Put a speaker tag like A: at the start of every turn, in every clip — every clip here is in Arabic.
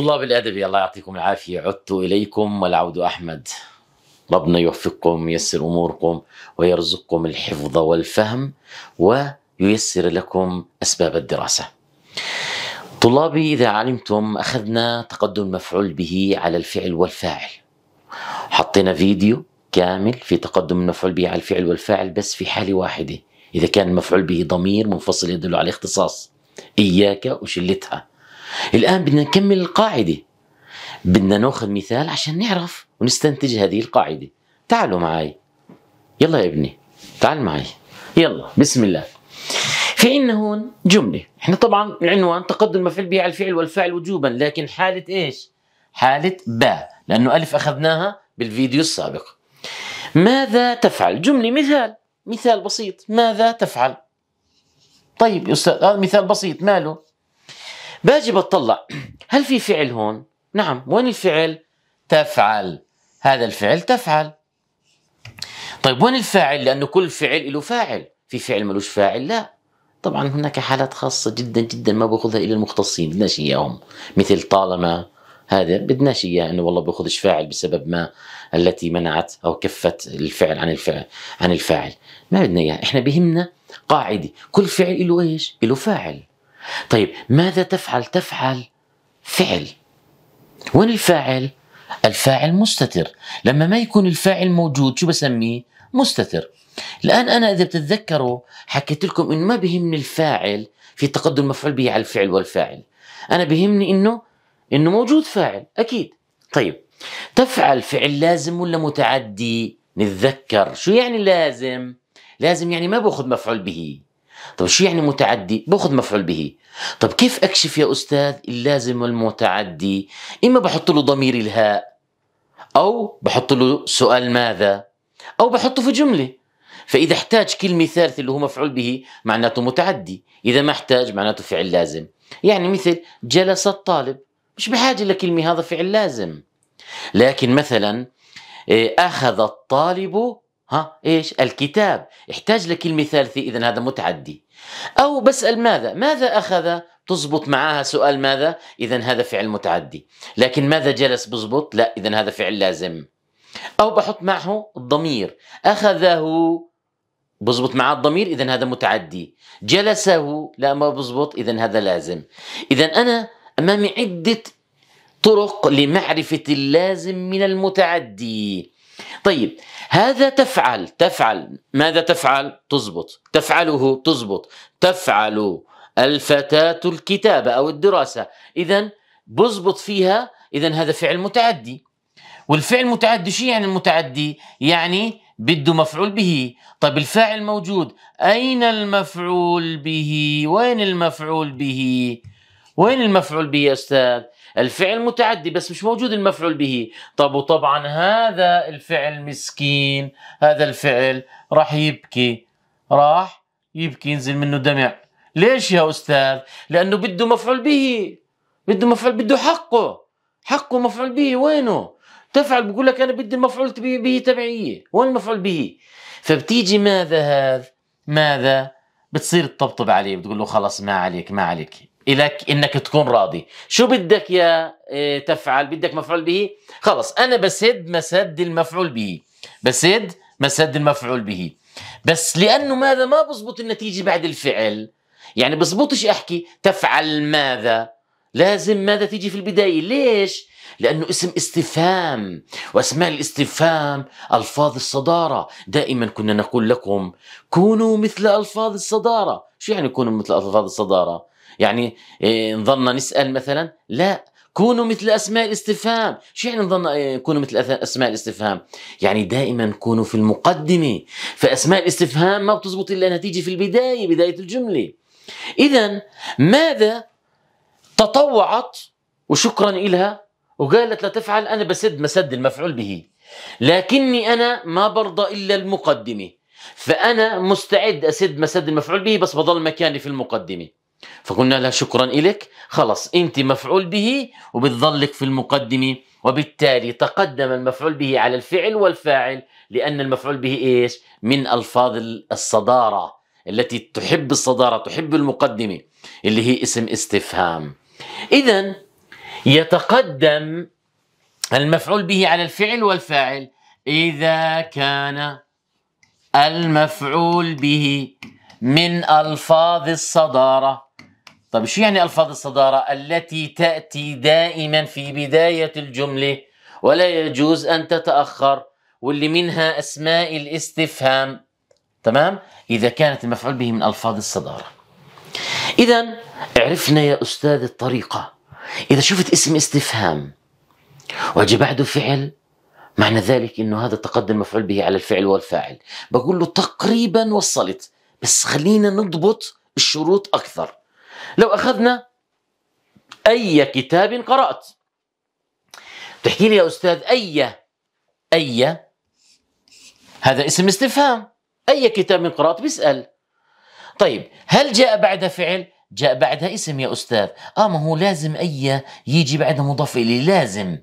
A: طلاب الأدبي الله يعطيكم العافية عدت إليكم والعود أحمد ربنا يوفقكم ييسر أموركم ويرزقكم الحفظ والفهم وييسر لكم أسباب الدراسة طلابي إذا علمتم أخذنا تقدم المفعول به على الفعل والفاعل حطينا فيديو كامل في تقدم المفعول به على الفعل والفاعل بس في حالة واحدة إذا كان المفعول به ضمير منفصل يدل على اختصاص إياك وشلتها الآن بدنا نكمل القاعدة بدنا ناخذ مثال عشان نعرف ونستنتج هذه القاعدة تعالوا معي يلا يا ابني تعال معي يلا بسم الله في عنا هون جملة احنا طبعا العنوان تقدم المفعول به على الفعل والفاعل وجوبا لكن حالة ايش حالة با لأنه ألف أخذناها بالفيديو السابق ماذا تفعل جملة مثال مثال بسيط ماذا تفعل طيب يا أستاذ هذا آه، مثال بسيط ماله باجي بطلع هل في فعل هون؟ نعم وين الفعل؟ تفعل هذا الفعل تفعل طيب وين الفاعل؟ لأنه كل فعل له فاعل في فعل ملوش فاعل لا طبعا هناك حالات خاصة جدا جدا ما باخذها إلا المختصين بدناش إياهم مثل طالما هذا بدناش إياه أنه والله باخذش فاعل بسبب ما التي منعت أو كفت الفعل عن الفعل عن الفاعل ما بدنا إياه إحنا بهمنا قاعدة كل فعل له إيش؟ له فاعل طيب ماذا تفعل تفعل فعل وين الفاعل الفاعل مستتر لما ما يكون الفاعل موجود شو بسميه مستتر الآن أنا إذا بتتذكروا حكيت لكم إنه ما بهمني الفاعل في تقدم مفعول به على الفعل والفاعل أنا بهمني إنه إنه موجود فاعل أكيد طيب تفعل فعل لازم ولا متعدي نتذكر شو يعني لازم لازم يعني ما باخذ مفعول به طب شو يعني متعدي باخذ مفعول به طب كيف اكشف يا استاذ اللازم والمتعدي اما بحط له ضمير الهاء او بحط له سؤال ماذا او بحطه في جمله فاذا احتاج كلمه ثالثه اللي هو مفعول به معناته متعدي اذا ما احتاج معناته فعل لازم يعني مثل جلس الطالب مش بحاجه لكلمه هذا فعل لازم لكن مثلا آه، اخذ الطالب ها ايش الكتاب احتاج لكلمه ثالثه اذا هذا متعدي او بسال ماذا ماذا اخذ تزبط معها سؤال ماذا اذا هذا فعل متعدي لكن ماذا جلس بزبط لا اذا هذا فعل لازم او بحط معه الضمير اخذه بزبط معه الضمير اذا هذا متعدي جلسه لا ما بزبط اذا هذا لازم اذا انا امامي عده طرق لمعرفه اللازم من المتعدي طيب هذا تفعل تفعل ماذا تفعل تزبط تفعله تزبط تفعل الفتاة الكتابة أو الدراسة إذا بزبط فيها إذا هذا فعل متعدي والفعل متعدي شو يعني المتعدي يعني بده مفعول به طيب الفاعل موجود أين المفعول به وين المفعول به وين المفعول به يا أستاذ الفعل متعدي بس مش موجود المفعول به طب وطبعا هذا الفعل مسكين هذا الفعل راح يبكي راح يبكي ينزل منه دمع ليش يا أستاذ لأنه بده مفعول به بده مفعول بده حقه حقه مفعول به وينه تفعل بقول لك أنا بدي المفعول به تبعية وين المفعول به فبتيجي ماذا هذا ماذا بتصير تطبطب عليه بتقول له خلص ما عليك ما عليك لك انك تكون راضي شو بدك يا إيه، تفعل بدك مفعول به خلص انا بسد مسد المفعول به بسد مسد المفعول به بس لانه ماذا ما بزبط النتيجه بعد الفعل يعني بزبطش احكي تفعل ماذا لازم ماذا تيجي في البدايه ليش لانه اسم استفهام واسماء الاستفهام الفاظ الصداره دائما كنا نقول لكم كونوا مثل الفاظ الصداره شو يعني كونوا مثل الفاظ الصداره يعني آه، نظلنا نسال مثلا لا كونوا مثل اسماء الاستفهام شو يعني نظن آه، كونوا مثل اسماء الاستفهام يعني دائما كونوا في المقدمه فاسماء الاستفهام ما بتزبط الا انها تيجي في البدايه بدايه الجمله اذا ماذا تطوعت وشكرا إلها وقالت لا تفعل أنا بسد مسد المفعول به لكني أنا ما برضى إلا المقدمة فأنا مستعد أسد مسد المفعول به بس بضل مكاني في المقدمة فقلنا لها شكرا إليك خلص انت مفعول به وبتظلك في المقدمه وبالتالي تقدم المفعول به على الفعل والفاعل لان المفعول به ايش؟ من الفاظ الصداره التي تحب الصداره تحب المقدمه اللي هي اسم استفهام. اذا يتقدم المفعول به على الفعل والفاعل اذا كان المفعول به من الفاظ الصداره طب شو يعني ألفاظ الصدارة التي تأتي دائما في بداية الجملة ولا يجوز أن تتأخر واللي منها أسماء الاستفهام تمام إذا كانت المفعول به من ألفاظ الصدارة إذا عرفنا يا أستاذ الطريقة إذا شفت اسم استفهام وأجي بعده فعل معنى ذلك انه هذا تقدم مفعول به على الفعل والفاعل بقول له تقريبا وصلت بس خلينا نضبط الشروط اكثر لو أخذنا أي كتاب قرأت تحكي لي يا أستاذ أي أي هذا اسم استفهام أي كتاب من قرأت بيسأل طيب هل جاء بعد فعل جاء بعدها اسم يا أستاذ آه ما هو لازم أي يجي بعدها مضاف إليه لازم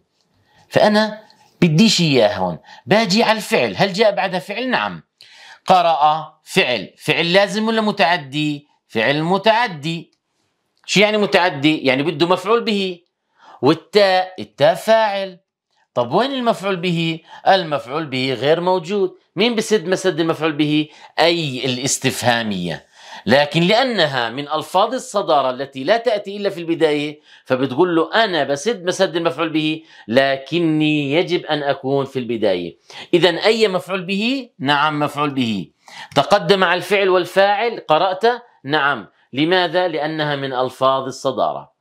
A: فأنا بديش إياه هون باجي على الفعل هل جاء بعدها فعل نعم قرأ فعل فعل لازم ولا متعدي فعل متعدي شو يعني متعدي؟ يعني بده مفعول به والتاء التاء فاعل طب وين المفعول به؟ المفعول به غير موجود مين بسد مسد المفعول به؟ أي الاستفهامية لكن لأنها من ألفاظ الصدارة التي لا تأتي إلا في البداية فبتقول له أنا بسد مسد المفعول به لكني يجب أن أكون في البداية إذا أي مفعول به؟ نعم مفعول به تقدم على الفعل والفاعل قرأت؟ نعم لماذا؟ لأنها من ألفاظ الصدارة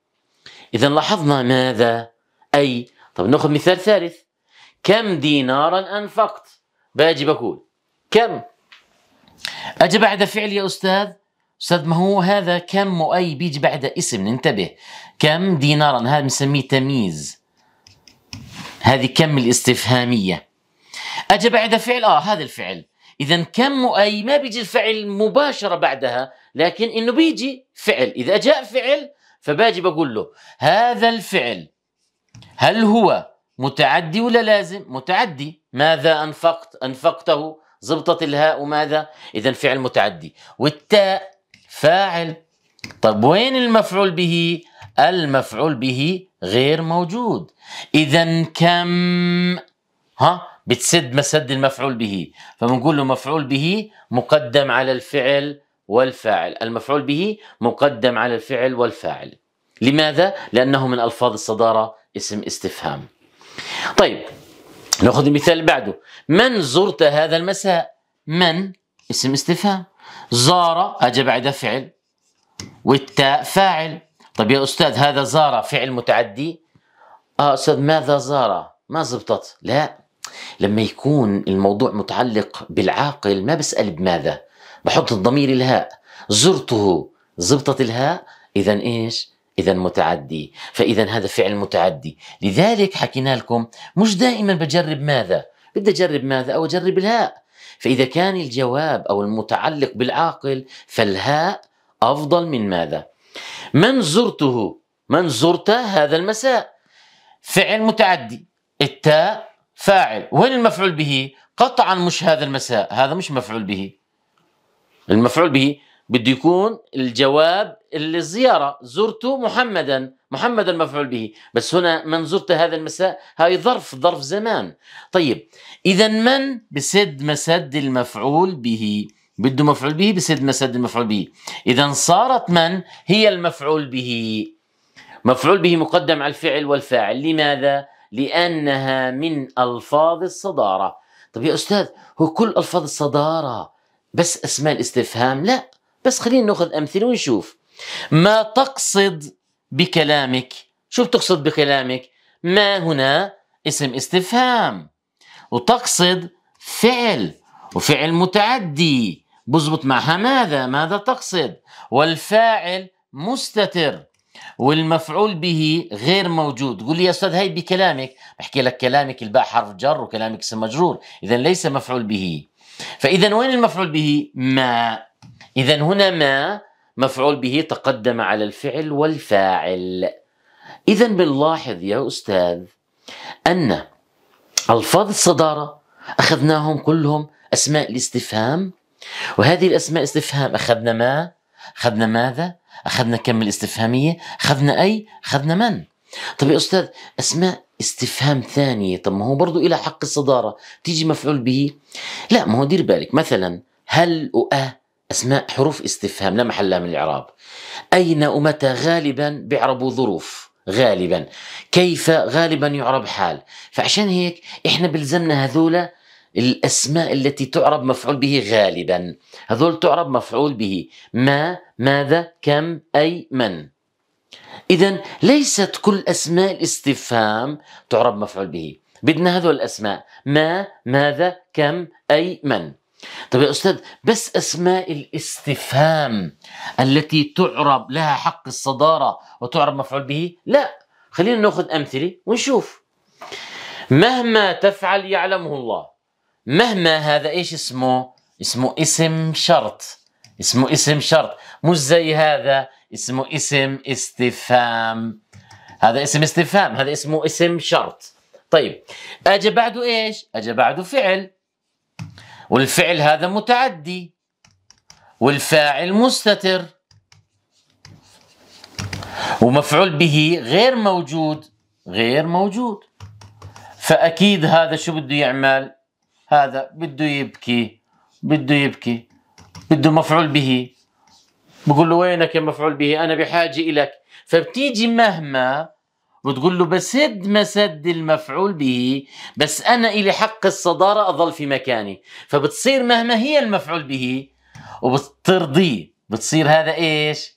A: إذا لاحظنا ماذا؟ أي طب نأخذ مثال ثالث كم دينارا أنفقت؟ باجي بقول كم؟ أجي بعد فعل يا أستاذ أستاذ ما هو هذا كم وأي بيجي بعد اسم ننتبه كم دينارا هذا بنسميه تمييز هذه كم الاستفهامية أجي بعد فعل آه هذا الفعل اذا كم اي ما بيجي الفعل مباشره بعدها لكن انه بيجي فعل اذا جاء فعل فباجي بقول له هذا الفعل هل هو متعدي ولا لازم متعدي ماذا انفقت انفقته زبطت الهاء وماذا اذا فعل متعدي والتاء فاعل طب وين المفعول به المفعول به غير موجود اذا كم ها بتسد مسد المفعول به فبنقول له مفعول به مقدم على الفعل والفاعل المفعول به مقدم على الفعل والفاعل لماذا؟ لأنه من ألفاظ الصدارة اسم استفهام طيب ناخذ المثال اللي بعده من زرت هذا المساء من اسم استفهام زار أجا بعدها فعل والتاء فاعل طيب يا أستاذ هذا زار فعل متعدي آه أستاذ ماذا زار ما زبطت لا لما يكون الموضوع متعلق بالعاقل ما بسأل بماذا بحط الضمير الهاء زرته زبطة الهاء إذا إيش إذا متعدي فإذا هذا فعل متعدي لذلك حكينا لكم مش دائما بجرب ماذا بدي أجرب ماذا أو أجرب الهاء فإذا كان الجواب أو المتعلق بالعاقل فالهاء أفضل من ماذا من زرته من زرت هذا المساء فعل متعدي التاء فاعل وين المفعول به قطعا مش هذا المساء هذا مش مفعول به المفعول به بده يكون الجواب اللي الزيارة زرت محمدا محمدا مفعول به بس هنا من زرت هذا المساء هاي ظرف ظرف زمان طيب إذا من بسد مسد المفعول به بده مفعول به بسد مسد المفعول به إذا صارت من هي المفعول به مفعول به مقدم على الفعل والفاعل لماذا؟ لأنها من ألفاظ الصدارة طب يا أستاذ هو كل ألفاظ الصدارة بس أسماء الاستفهام لا بس خلينا ناخذ أمثلة ونشوف ما تقصد بكلامك شو بتقصد بكلامك ما هنا اسم استفهام وتقصد فعل وفعل متعدي بزبط معها ماذا ماذا تقصد والفاعل مستتر والمفعول به غير موجود قل لي يا أستاذ هاي بكلامك بحكي لك كلامك الباء حرف جر وكلامك اسم مجرور إذا ليس مفعول به فإذا وين المفعول به ما إذا هنا ما مفعول به تقدم على الفعل والفاعل إذا بنلاحظ يا أستاذ أن ألفاظ الصدارة أخذناهم كلهم أسماء الاستفهام وهذه الأسماء استفهام أخذنا ما أخذنا ماذا أخذنا كم الاستفهامية أخذنا أي أخذنا من طب يا أستاذ أسماء استفهام ثانية طب ما هو برضو إلى حق الصدارة تيجي مفعول به لا ما هو دير بالك مثلا هل وأه أسماء حروف استفهام لا محلها من الإعراب أين ومتى غالبا بيعربوا ظروف غالبا كيف غالبا يعرب حال فعشان هيك احنا بلزمنا هذولا الأسماء التي تعرب مفعول به غالبا هذول تعرب مفعول به ما ماذا كم أي من إذا ليست كل أسماء الاستفهام تعرب مفعول به بدنا هذول الأسماء ما ماذا كم أي من طيب يا أستاذ بس أسماء الاستفهام التي تعرب لها حق الصدارة وتعرب مفعول به لا خلينا ناخذ أمثلة ونشوف مهما تفعل يعلمه الله مهما هذا ايش اسمه؟ اسمه اسم شرط اسمه اسم شرط مش زي هذا اسمه اسم استفهام هذا اسم استفهام هذا اسمه اسم شرط طيب اجى بعده ايش؟ اجى بعده فعل والفعل هذا متعدي والفاعل مستتر ومفعول به غير موجود غير موجود فاكيد هذا شو بده يعمل؟ هذا بده يبكي بده يبكي بده مفعول به بقول له وينك يا مفعول به انا بحاجه إلك فبتيجي مهما وتقول له بسد مسد المفعول به بس انا الي حق الصداره اظل في مكاني فبتصير مهما هي المفعول به وبترضيه بتصير هذا ايش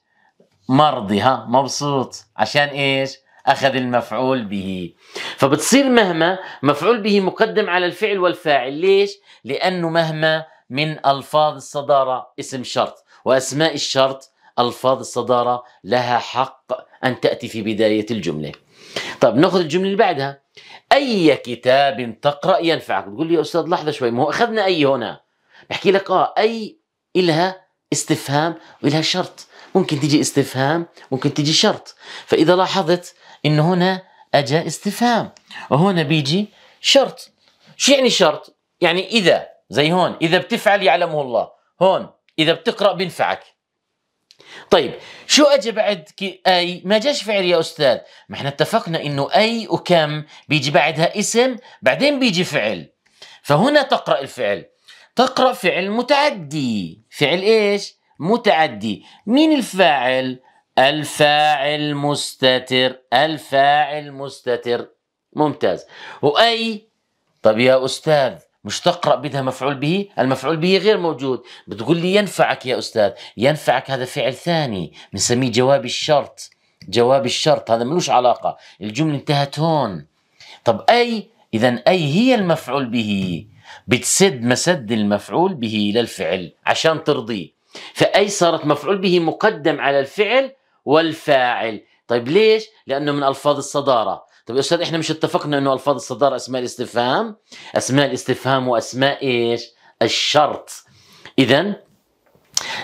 A: مرضي ها مبسوط عشان ايش أخذ المفعول به فبتصير مهما مفعول به مقدم على الفعل والفاعل ليش؟ لأنه مهما من ألفاظ الصدارة اسم شرط وأسماء الشرط ألفاظ الصدارة لها حق أن تأتي في بداية الجملة طيب ناخذ الجملة اللي بعدها أي كتاب تقرأ ينفعك تقول لي يا أستاذ لحظة شوي ما هو أخذنا أي هنا بحكي لك آه أي إلها استفهام وإلها شرط ممكن تيجي استفهام ممكن تيجي شرط فإذا لاحظت إن هنا اجى استفهام وهنا بيجي شرط شو يعني شرط؟ يعني إذا زي هون إذا بتفعل يعلمه الله هون إذا بتقرأ بينفعك طيب شو اجى بعد كي اي ما جاش فعل يا استاذ ما احنا اتفقنا انه اي وكم بيجي بعدها اسم بعدين بيجي فعل فهنا تقرا الفعل تقرا فعل متعدي فعل ايش متعدي مين الفاعل الفاعل مستتر الفاعل مستتر ممتاز وأي طب يا أستاذ مش تقرأ بدها مفعول به المفعول به غير موجود بتقول لي ينفعك يا أستاذ ينفعك هذا فعل ثاني بنسميه جواب الشرط جواب الشرط هذا ملوش علاقة الجملة انتهت هون طب أي إذا أي هي المفعول به بتسد مسد المفعول به للفعل عشان ترضيه فأي صارت مفعول به مقدم على الفعل والفاعل طيب ليش لانه من الفاظ الصداره طيب يا استاذ احنا مش اتفقنا انه الفاظ الصداره اسماء الاستفهام اسماء الاستفهام واسماء ايش الشرط اذا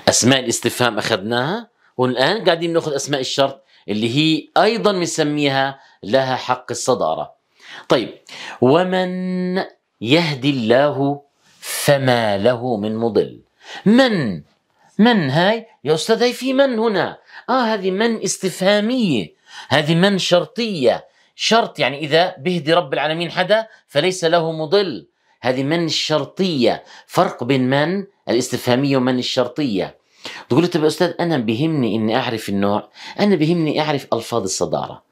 A: اسماء الاستفهام اخذناها والان قاعدين ناخذ اسماء الشرط اللي هي ايضا بنسميها لها حق الصداره طيب ومن يهدي الله فما له من مضل من من هاي يا هي في من هنا آه هذه من استفهامية هذه من شرطية شرط يعني إذا بهدي رب العالمين حدا فليس له مضل هذه من الشرطية فرق بين من الاستفهامية ومن الشرطية تقول طب يا أستاذ أنا بهمني إني أعرف النوع أنا بهمني أعرف ألفاظ الصدارة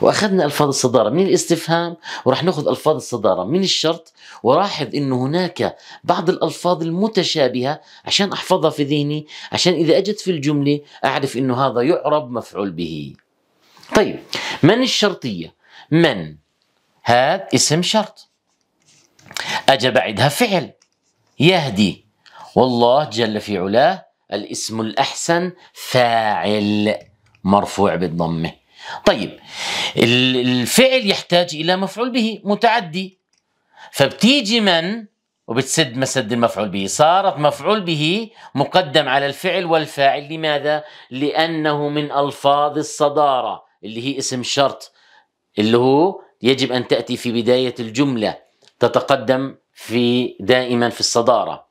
A: واخذنا الفاظ الصداره من الاستفهام وراح ناخذ الفاظ الصداره من الشرط ولاحظ انه هناك بعض الالفاظ المتشابهه عشان احفظها في ذهني عشان اذا اجت في الجمله اعرف انه هذا يعرب مفعول به. طيب من الشرطيه؟ من هذا اسم شرط. اجى بعدها فعل يهدي والله جل في علاه الاسم الاحسن فاعل مرفوع بالضمه. طيب الفعل يحتاج إلى مفعول به متعدي فبتيجي من وبتسد مسد المفعول به صارت مفعول به مقدم على الفعل والفاعل لماذا؟ لأنه من ألفاظ الصدارة اللي هي اسم شرط اللي هو يجب أن تأتي في بداية الجملة تتقدم في دائما في الصدارة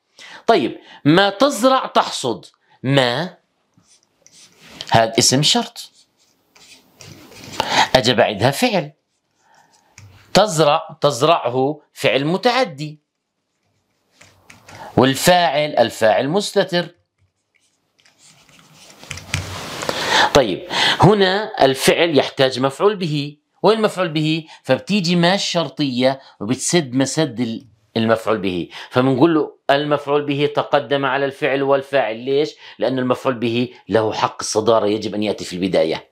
A: طيب ما تزرع تحصد ما هذا اسم شرط أجا بعدها فعل تزرع تزرعه فعل متعدي والفاعل الفاعل مستتر طيب هنا الفعل يحتاج مفعول به وين مفعول به فبتيجي ما الشرطية وبتسد مسد المفعول به فبنقول له المفعول به تقدم على الفعل والفاعل ليش؟ لأن المفعول به له حق الصدارة يجب أن يأتي في البداية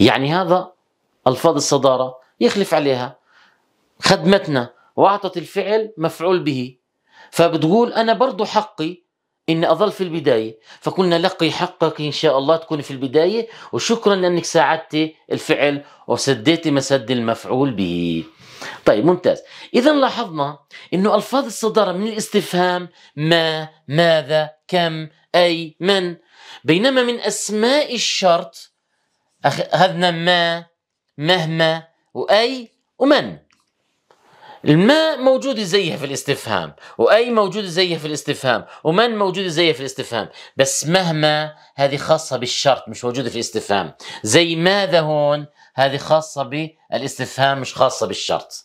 A: يعني هذا ألفاظ الصدارة يخلف عليها خدمتنا وأعطت الفعل مفعول به فبتقول أنا برضو حقي اني أظل في البداية فقلنا لقي حقك إن شاء الله تكون في البداية وشكرا لأنك ساعدتي الفعل وسديتي مسد المفعول به طيب ممتاز إذا لاحظنا أنه ألفاظ الصدارة من الاستفهام ما ماذا كم أي من بينما من أسماء الشرط أخذنا ما مهما وأي ومن الماء موجودة زيها في الاستفهام وأي موجودة زيها في الاستفهام ومن موجودة زيها في الاستفهام بس مهما هذه خاصة بالشرط مش موجودة في الاستفهام زي ماذا هون هذه خاصة بالاستفهام مش خاصة بالشرط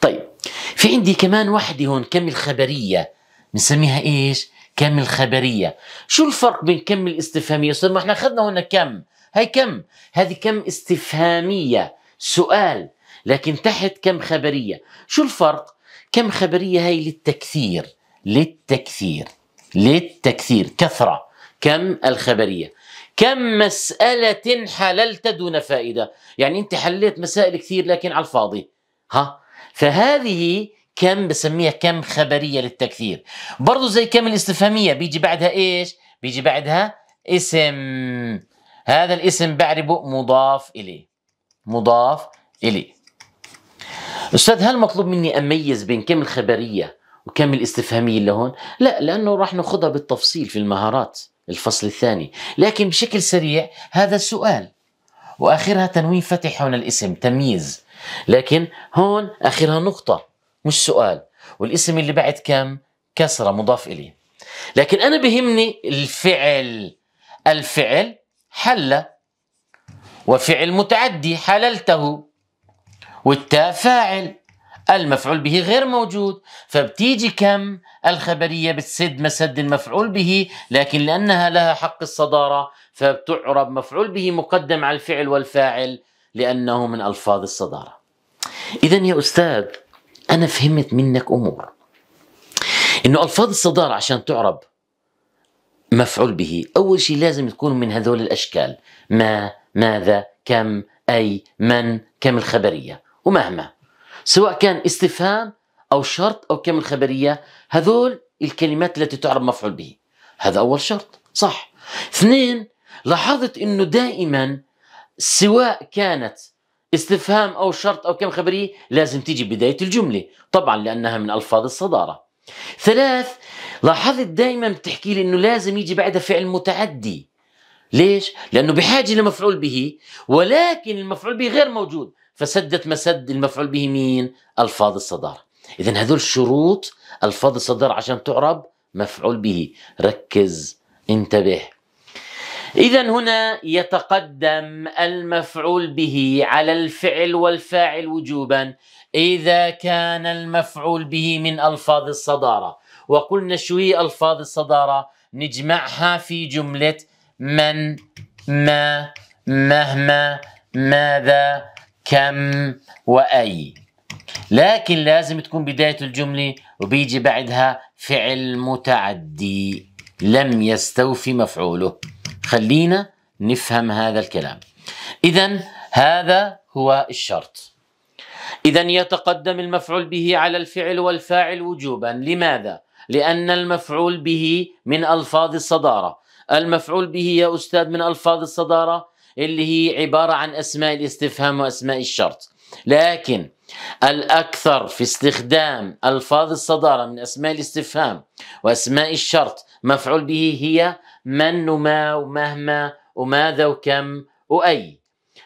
A: طيب في عندي كمان وحدة هون كم الخبرية بنسميها ايش؟ كم الخبرية شو الفرق بين كم الاستفهامية؟ ما احنا اخذنا هنا كم هاي كم هذه كم استفهامية سؤال لكن تحت كم خبرية شو الفرق كم خبرية هاي للتكثير للتكثير للتكثير كثرة كم الخبرية كم مسألة حللت دون فائدة يعني أنت حليت مسائل كثير لكن على الفاضي ها فهذه كم بسميها كم خبرية للتكثير برضو زي كم الاستفهامية بيجي بعدها إيش بيجي بعدها اسم هذا الاسم بعربه مضاف إليه مضاف إليه أستاذ هل مطلوب مني أميز بين كم الخبرية وكم الاستفهامية اللي هون؟ لا لأنه راح ناخذها بالتفصيل في المهارات الفصل الثاني لكن بشكل سريع هذا السؤال وآخرها تنوين فتح هون الاسم تمييز لكن هون آخرها نقطة مش سؤال والاسم اللي بعد كم كسرة مضاف إليه لكن أنا بهمني الفعل الفعل حل وفعل متعدي حللته والتاء فاعل المفعول به غير موجود فبتيجي كم الخبرية بتسد مسد المفعول به لكن لأنها لها حق الصدارة فبتعرب مفعول به مقدم على الفعل والفاعل لأنه من ألفاظ الصدارة إذا يا أستاذ أنا فهمت منك أمور إنه ألفاظ الصدارة عشان تعرب مفعول به أول شيء لازم تكون من هذول الأشكال ما ماذا كم أي من كم الخبرية ومهما سواء كان استفهام أو شرط أو كم الخبرية هذول الكلمات التي تعرب مفعول به هذا أول شرط صح اثنين لاحظت أنه دائما سواء كانت استفهام أو شرط أو كم خبرية لازم تيجي بداية الجملة طبعا لأنها من ألفاظ الصدارة ثلاث لاحظت دائما بتحكي لي انه لازم يجي بعدها فعل متعدي ليش؟ لانه بحاجه لمفعول به ولكن المفعول به غير موجود فسدت مسد المفعول به مين؟ الفاظ الصداره اذا هذول شروط الفاظ الصداره عشان تعرب مفعول به ركز انتبه إذا هنا يتقدم المفعول به على الفعل والفاعل وجوبا إذا كان المفعول به من ألفاظ الصدارة وقلنا هي ألفاظ الصدارة نجمعها في جملة من ما مهما ماذا كم وأي لكن لازم تكون بداية الجملة وبيجي بعدها فعل متعدي لم يستوفي مفعوله خلينا نفهم هذا الكلام إذا هذا هو الشرط إذا يتقدم المفعول به على الفعل والفاعل وجوبا لماذا؟ لأن المفعول به من ألفاظ الصدارة المفعول به يا أستاذ من ألفاظ الصدارة اللي هي عبارة عن أسماء الاستفهام وأسماء الشرط لكن الأكثر في استخدام ألفاظ الصدارة من أسماء الاستفهام وأسماء الشرط مفعول به هي من وما ومهما وماذا وكم وأي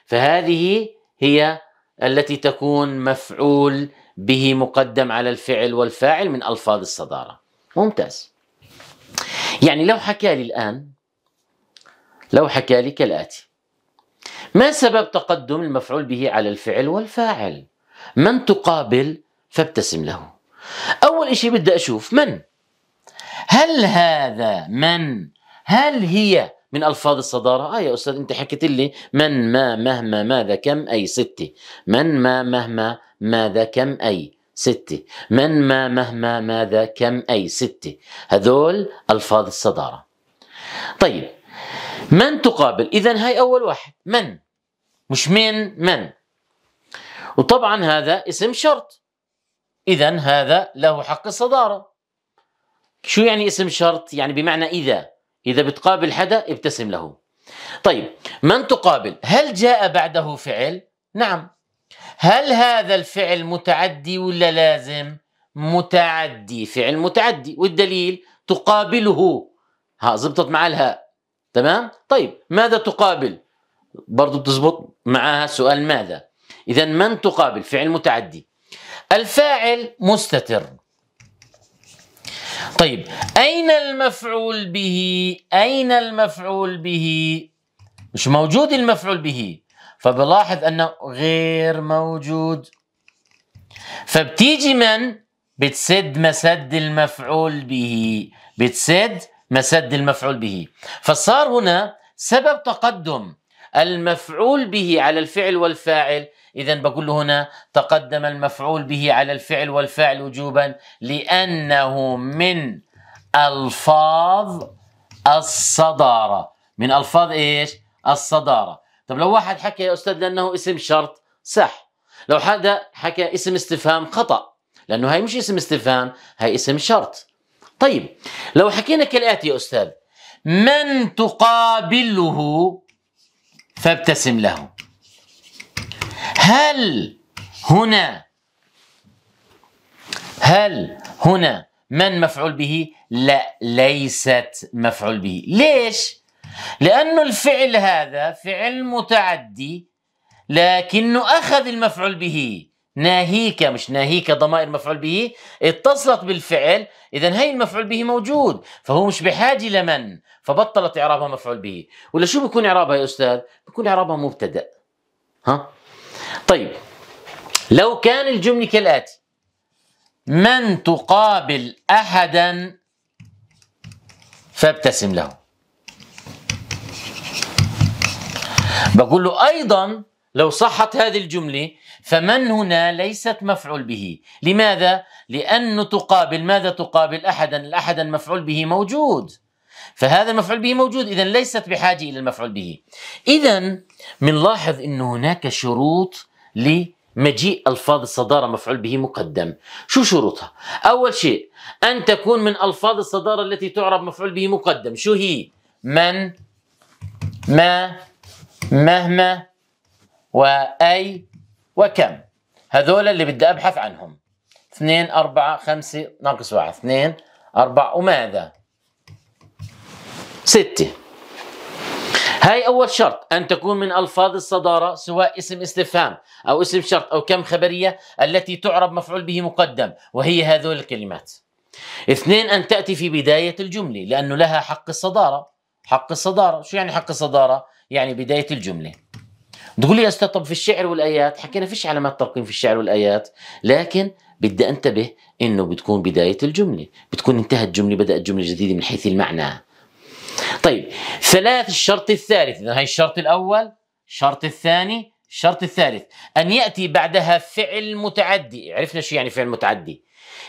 A: فهذه هي التي تكون مفعول به مقدم على الفعل والفاعل من الفاظ الصداره ممتاز يعني لو حكى لي الان لو حكى لي كالاتي ما سبب تقدم المفعول به على الفعل والفاعل من تقابل فابتسم له اول اشي بدي اشوف من هل هذا من هل هي من ألفاظ الصدارة آه يا أستاذ أنت حكيت لي من ما مهما ماذا كم أي ستة من ما مهما ماذا كم أي ستة من ما مهما ماذا كم أي ستة هذول ألفاظ الصدارة طيب من تقابل إذا هاي أول واحد من مش من من وطبعا هذا اسم شرط إذا هذا له حق الصدارة شو يعني اسم شرط يعني بمعنى إذا إذا بتقابل حدا ابتسم له طيب من تقابل هل جاء بعده فعل؟ نعم هل هذا الفعل متعدي ولا لازم؟ متعدي فعل متعدي والدليل تقابله ها زبطت مع الهاء تمام؟ طيب ماذا تقابل؟ برضو بتزبط معها سؤال ماذا؟ إذا من تقابل فعل متعدي الفاعل مستتر طيب أين المفعول به أين المفعول به مش موجود المفعول به فبلاحظ أنه غير موجود فبتيجي من بتسد مسد المفعول به بتسد مسد المفعول به فصار هنا سبب تقدم المفعول به على الفعل والفاعل إذا بقول له هنا تقدم المفعول به على الفعل والفعل وجوبا لأنه من ألفاظ الصدارة من ألفاظ إيش؟ الصدارة طب لو واحد حكى يا أستاذ لأنه اسم شرط صح لو حدا حكى اسم استفهام خطأ لأنه هاي مش اسم استفهام هاي اسم شرط طيب لو حكينا كالآتي يا أستاذ من تقابله فابتسم له هل هنا هل هنا من مفعول به؟ لا ليست مفعول به ليش؟ لأنه الفعل هذا فعل متعدي لكنه أخذ المفعول به ناهيك مش ناهيك ضمائر مفعول به اتصلت بالفعل إذا هي المفعول به موجود فهو مش بحاجة لمن فبطلت إعرابها مفعول به ولا شو بيكون إعرابها يا أستاذ؟ بيكون إعرابها مبتدأ ها؟ طيب لو كان الجملة كالآتي من تقابل أحدا فابتسم له بقول له أيضا لو صحت هذه الجملة فمن هنا ليست مفعول به لماذا؟ لأنه تقابل ماذا تقابل أحدا الأحد المفعول به موجود فهذا المفعول به موجود إذا ليست بحاجة إلى المفعول به إذا بنلاحظ انه هناك شروط لمجيء الفاظ الصداره مفعول به مقدم شو شروطها اول شيء ان تكون من الفاظ الصداره التي تعرب مفعول به مقدم شو هي من ما مهما واي وكم هذول اللي بدي ابحث عنهم اثنين أربعة خمسة ناقص واحد اثنين أربعة وماذا ستة هاي أول شرط أن تكون من ألفاظ الصدارة سواء اسم استفهام أو اسم شرط أو كم خبرية التي تعرب مفعول به مقدم وهي هذول الكلمات اثنين أن تأتي في بداية الجملة لأنه لها حق الصدارة حق الصدارة شو يعني حق الصدارة؟ يعني بداية الجملة تقول لي يا استاذ طب في الشعر والايات حكينا فيش علامات ترقيم في الشعر والايات لكن بدي انتبه انه بتكون بدايه الجمله بتكون انتهت الجملة بدات جمله جديده من حيث المعنى طيب ثلاث الشرط الثالث إذا هي الشرط الأول الشرط الثاني الشرط الثالث أن يأتي بعدها فعل متعدي عرفنا شو يعني فعل متعدي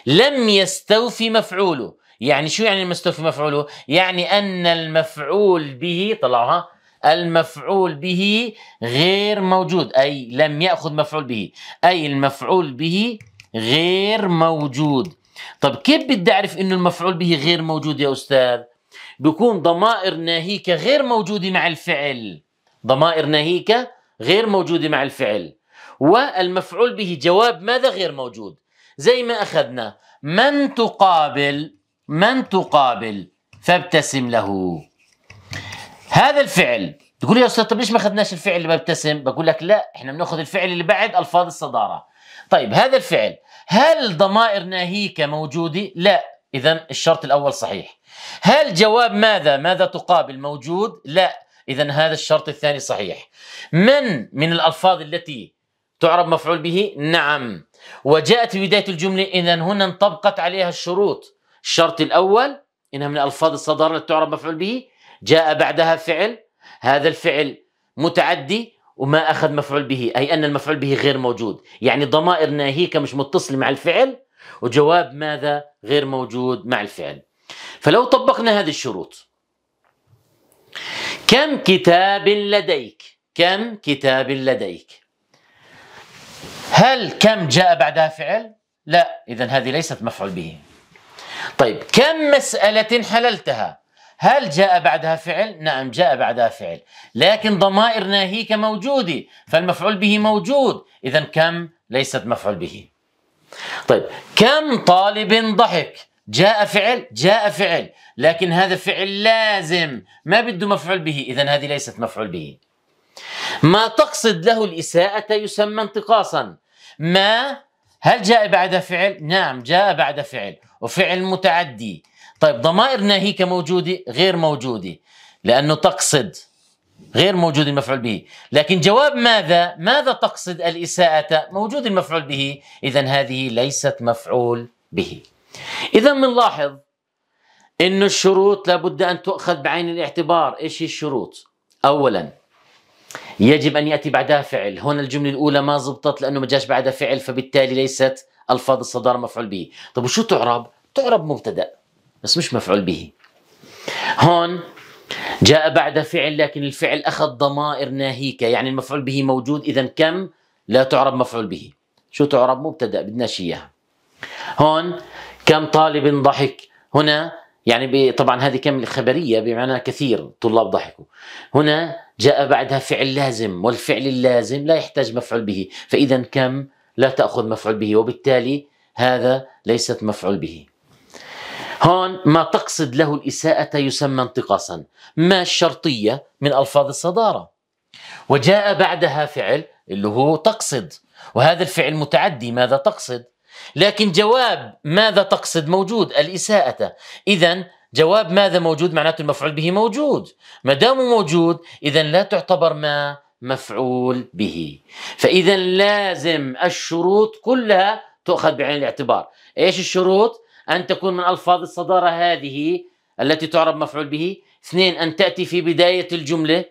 A: لم يستوفي مفعوله يعني شو يعني المستوفي مفعوله يعني أن المفعول به طلعها المفعول به غير موجود أي لم يأخذ مفعول به أي المفعول به غير موجود طب كيف بدي أعرف أنه المفعول به غير موجود يا أستاذ بيكون ضمائر ناهيك غير موجودة مع الفعل ضمائر ناهيك غير موجودة مع الفعل والمفعول به جواب ماذا غير موجود زي ما أخذنا من تقابل من تقابل فابتسم له هذا الفعل تقول يا استاذ طب ليش ما اخذناش الفعل اللي ببتسم بقول لك لا احنا بناخذ الفعل اللي بعد الفاظ الصداره طيب هذا الفعل هل ضمائر ناهيك موجوده لا اذا الشرط الاول صحيح هل جواب ماذا ماذا تقابل موجود لا إذا هذا الشرط الثاني صحيح من من الألفاظ التي تعرب مفعول به نعم وجاءت في بداية الجملة إذا هنا انطبقت عليها الشروط الشرط الأول إنها من ألفاظ الصدارة التي تعرب مفعول به جاء بعدها فعل هذا الفعل متعدي وما أخذ مفعول به أي أن المفعول به غير موجود يعني ضمائر ناهيك مش متصل مع الفعل وجواب ماذا غير موجود مع الفعل فلو طبقنا هذه الشروط كم كتاب لديك كم كتاب لديك هل كم جاء بعدها فعل لا إذا هذه ليست مفعول به طيب كم مسألة حللتها هل جاء بعدها فعل؟ نعم جاء بعدها فعل لكن ضمائر ناهيك موجودة فالمفعول به موجود إذا كم ليست مفعول به طيب كم طالب ضحك جاء فعل جاء فعل لكن هذا فعل لازم ما بده مفعول به إذا هذه ليست مفعول به ما تقصد له الإساءة يسمى انتقاصا ما هل جاء بعد فعل؟ نعم جاء بعد فعل وفعل متعدي طيب ضمائر ناهيك موجودة غير موجودة لأنه تقصد غير موجود المفعول به لكن جواب ماذا ماذا تقصد الإساءة موجود المفعول به إذا هذه ليست مفعول به إذا بنلاحظ أن الشروط لابد أن تؤخذ بعين الاعتبار إيش هي الشروط أولا يجب أن يأتي بعدها فعل هنا الجملة الأولى ما زبطت لأنه ما جاش بعدها فعل فبالتالي ليست ألفاظ الصدارة مفعول به طب وشو تعرب؟ تعرب مبتدأ بس مش مفعول به هون جاء بعد فعل لكن الفعل أخذ ضمائر ناهيك يعني المفعول به موجود إذا كم لا تعرب مفعول به شو تعرب مبتدأ بدناش إياها هون كم طالب ضحك هنا يعني طبعا هذه كم خبرية بمعنى كثير طلاب ضحكوا هنا جاء بعدها فعل لازم والفعل اللازم لا يحتاج مفعول به فإذا كم لا تأخذ مفعول به وبالتالي هذا ليست مفعول به هون ما تقصد له الإساءة يسمى انتقاصا ما الشرطية من ألفاظ الصدارة وجاء بعدها فعل اللي هو تقصد وهذا الفعل متعدي ماذا تقصد لكن جواب ماذا تقصد موجود الإساءة إذا جواب ماذا موجود معناته المفعول به موجود ما دام موجود إذا لا تعتبر ما مفعول به فإذا لازم الشروط كلها تؤخذ بعين الاعتبار إيش الشروط؟ أن تكون من ألفاظ الصدارة هذه التي تعرب مفعول به اثنين أن تأتي في بداية الجملة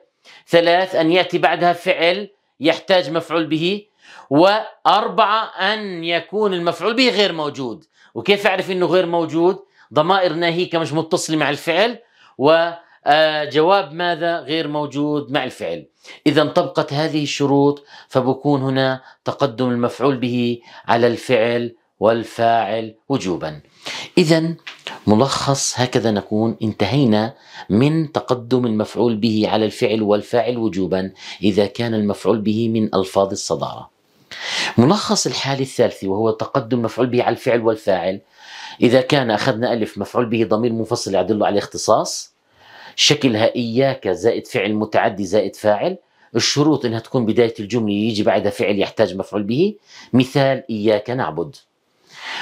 A: ثلاث أن يأتي بعدها فعل يحتاج مفعول به وأربعة أن يكون المفعول به غير موجود وكيف أعرف أنه غير موجود ضمائر ناهيك مش متصلة مع الفعل وجواب آه، ماذا غير موجود مع الفعل إذا طبقت هذه الشروط فبكون هنا تقدم المفعول به على الفعل والفاعل وجوبا إذا ملخص هكذا نكون انتهينا من تقدم المفعول به على الفعل والفاعل وجوبا إذا كان المفعول به من ألفاظ الصدارة ملخص الحالة الثالثة وهو تقدم مفعول به على الفعل والفاعل إذا كان أخذنا ألف مفعول به ضمير منفصل يدل على اختصاص شكلها إياك زائد فعل متعدي زائد فاعل الشروط إنها تكون بداية الجملة يجي بعدها فعل يحتاج مفعول به مثال إياك نعبد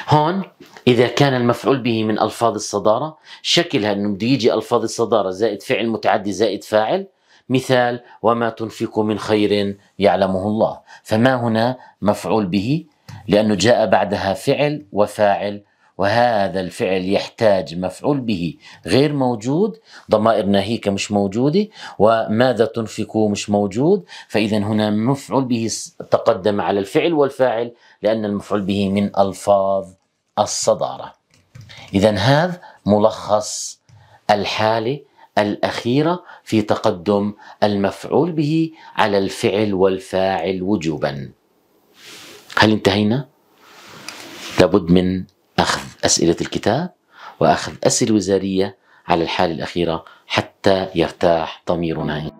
A: هون إذا كان المفعول به من ألفاظ الصدارة شكلها إنه بده يجي ألفاظ الصدارة زائد فعل متعدي زائد فاعل مثال وما تنفق من خير يعلمه الله فما هنا مفعول به لأنه جاء بعدها فعل وفاعل وهذا الفعل يحتاج مفعول به غير موجود ضمائر ناهيك مش موجودة وماذا تنفق مش موجود فإذا هنا مفعول به تقدم على الفعل والفاعل لأن المفعول به من ألفاظ الصدارة إذا هذا ملخص الحالة الاخيره في تقدم المفعول به على الفعل والفاعل وجوبا. هل انتهينا؟ لابد من اخذ اسئله الكتاب واخذ اسئله وزاريه على الحاله الاخيره حتى يرتاح ضميرنا.